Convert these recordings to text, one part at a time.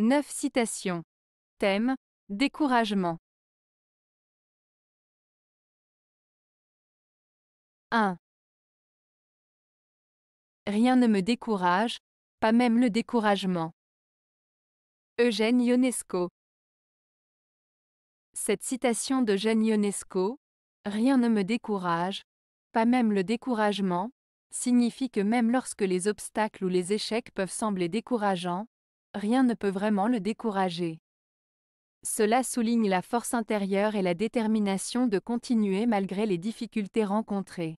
9 citations. Thème Découragement. 1. Rien ne me décourage, pas même le découragement. Eugène Ionesco. Cette citation d'Eugène Ionesco, Rien ne me décourage, pas même le découragement, signifie que même lorsque les obstacles ou les échecs peuvent sembler décourageants, rien ne peut vraiment le décourager. Cela souligne la force intérieure et la détermination de continuer malgré les difficultés rencontrées.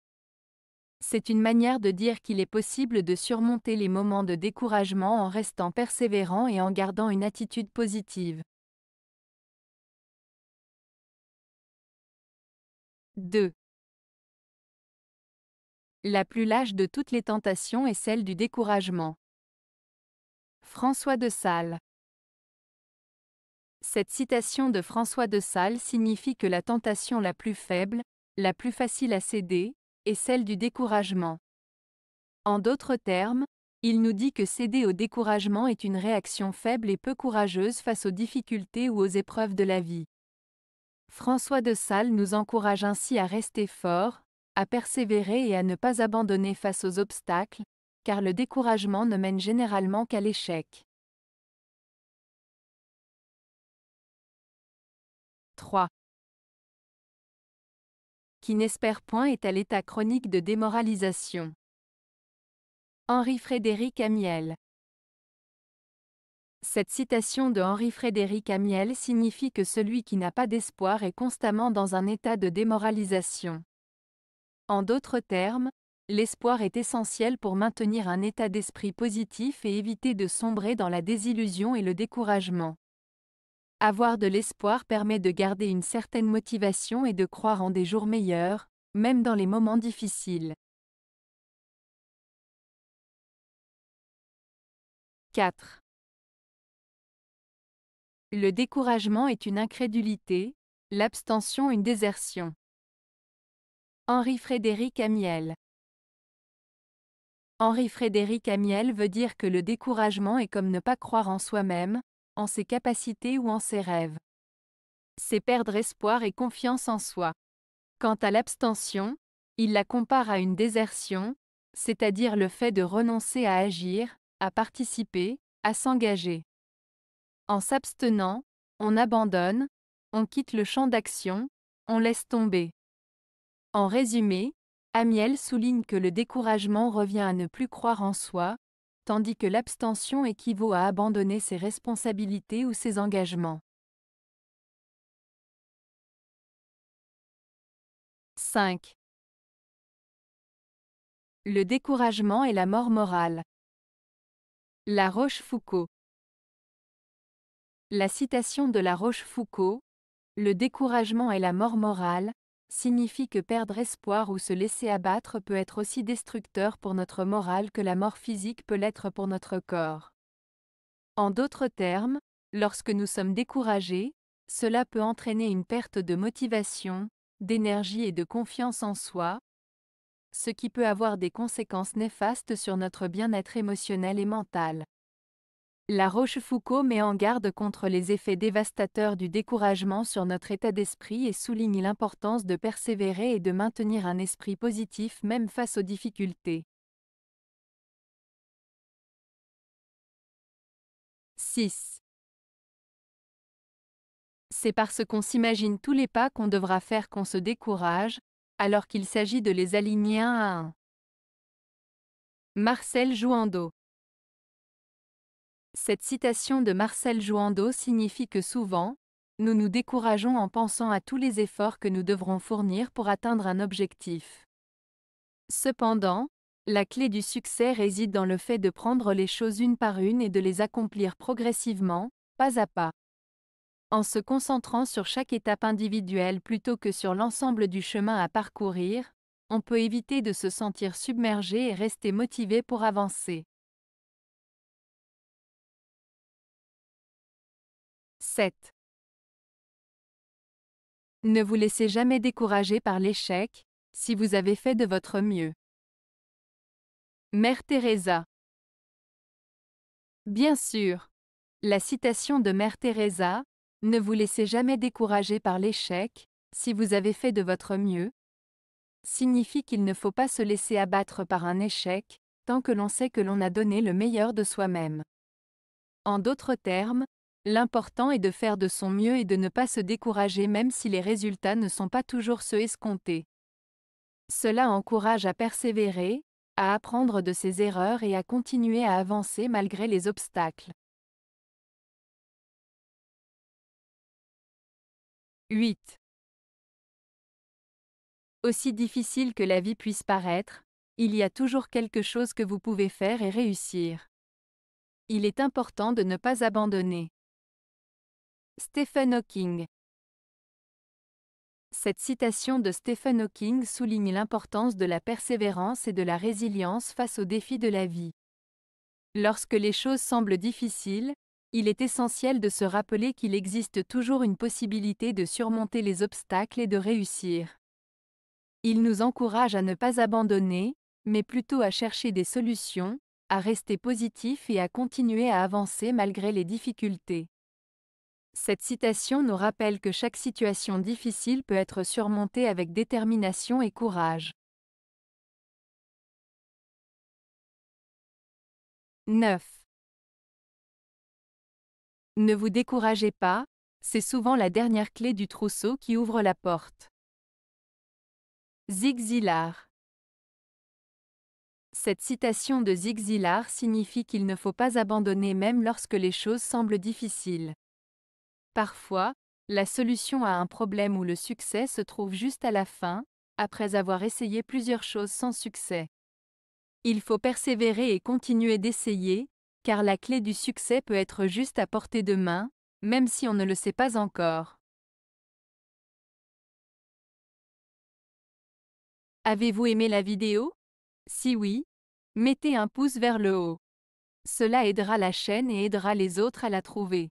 C'est une manière de dire qu'il est possible de surmonter les moments de découragement en restant persévérant et en gardant une attitude positive. 2. La plus lâche de toutes les tentations est celle du découragement. François de Sales. Cette citation de François de Sales signifie que la tentation la plus faible, la plus facile à céder, est celle du découragement. En d'autres termes, il nous dit que céder au découragement est une réaction faible et peu courageuse face aux difficultés ou aux épreuves de la vie. François de Sales nous encourage ainsi à rester forts, à persévérer et à ne pas abandonner face aux obstacles, car le découragement ne mène généralement qu'à l'échec. 3. Qui n'espère point est à l'état chronique de démoralisation. Henri-Frédéric Amiel Cette citation de Henri-Frédéric Amiel signifie que celui qui n'a pas d'espoir est constamment dans un état de démoralisation. En d'autres termes, L'espoir est essentiel pour maintenir un état d'esprit positif et éviter de sombrer dans la désillusion et le découragement. Avoir de l'espoir permet de garder une certaine motivation et de croire en des jours meilleurs, même dans les moments difficiles. 4. Le découragement est une incrédulité, l'abstention une désertion. Henri Frédéric Amiel Henri-Frédéric Amiel veut dire que le découragement est comme ne pas croire en soi-même, en ses capacités ou en ses rêves. C'est perdre espoir et confiance en soi. Quant à l'abstention, il la compare à une désertion, c'est-à-dire le fait de renoncer à agir, à participer, à s'engager. En s'abstenant, on abandonne, on quitte le champ d'action, on laisse tomber. En résumé, Amiel souligne que le découragement revient à ne plus croire en soi, tandis que l'abstention équivaut à abandonner ses responsabilités ou ses engagements. 5. Le découragement et la mort morale. La Rochefoucauld. La citation de La Rochefoucauld, Le découragement et la mort morale, signifie que perdre espoir ou se laisser abattre peut être aussi destructeur pour notre morale que la mort physique peut l'être pour notre corps. En d'autres termes, lorsque nous sommes découragés, cela peut entraîner une perte de motivation, d'énergie et de confiance en soi, ce qui peut avoir des conséquences néfastes sur notre bien-être émotionnel et mental. La Rochefoucauld met en garde contre les effets dévastateurs du découragement sur notre état d'esprit et souligne l'importance de persévérer et de maintenir un esprit positif même face aux difficultés. 6. C'est parce qu'on s'imagine tous les pas qu'on devra faire qu'on se décourage, alors qu'il s'agit de les aligner un à un. Marcel Jouando cette citation de Marcel Joando signifie que souvent, nous nous décourageons en pensant à tous les efforts que nous devrons fournir pour atteindre un objectif. Cependant, la clé du succès réside dans le fait de prendre les choses une par une et de les accomplir progressivement, pas à pas. En se concentrant sur chaque étape individuelle plutôt que sur l'ensemble du chemin à parcourir, on peut éviter de se sentir submergé et rester motivé pour avancer. 7. Ne vous laissez jamais décourager par l'échec, si vous avez fait de votre mieux. Mère Teresa. Bien sûr. La citation de Mère Teresa, Ne vous laissez jamais décourager par l'échec, si vous avez fait de votre mieux, signifie qu'il ne faut pas se laisser abattre par un échec, tant que l'on sait que l'on a donné le meilleur de soi-même. En d'autres termes, L'important est de faire de son mieux et de ne pas se décourager même si les résultats ne sont pas toujours ceux escomptés. Cela encourage à persévérer, à apprendre de ses erreurs et à continuer à avancer malgré les obstacles. 8. Aussi difficile que la vie puisse paraître, il y a toujours quelque chose que vous pouvez faire et réussir. Il est important de ne pas abandonner. Stephen Hawking Cette citation de Stephen Hawking souligne l'importance de la persévérance et de la résilience face aux défis de la vie. Lorsque les choses semblent difficiles, il est essentiel de se rappeler qu'il existe toujours une possibilité de surmonter les obstacles et de réussir. Il nous encourage à ne pas abandonner, mais plutôt à chercher des solutions, à rester positif et à continuer à avancer malgré les difficultés. Cette citation nous rappelle que chaque situation difficile peut être surmontée avec détermination et courage. 9. Ne vous découragez pas, c'est souvent la dernière clé du trousseau qui ouvre la porte. Zig Cette citation de Zig signifie qu'il ne faut pas abandonner même lorsque les choses semblent difficiles. Parfois, la solution à un problème ou le succès se trouve juste à la fin, après avoir essayé plusieurs choses sans succès. Il faut persévérer et continuer d'essayer, car la clé du succès peut être juste à portée de main, même si on ne le sait pas encore. Avez-vous aimé la vidéo Si oui, mettez un pouce vers le haut. Cela aidera la chaîne et aidera les autres à la trouver.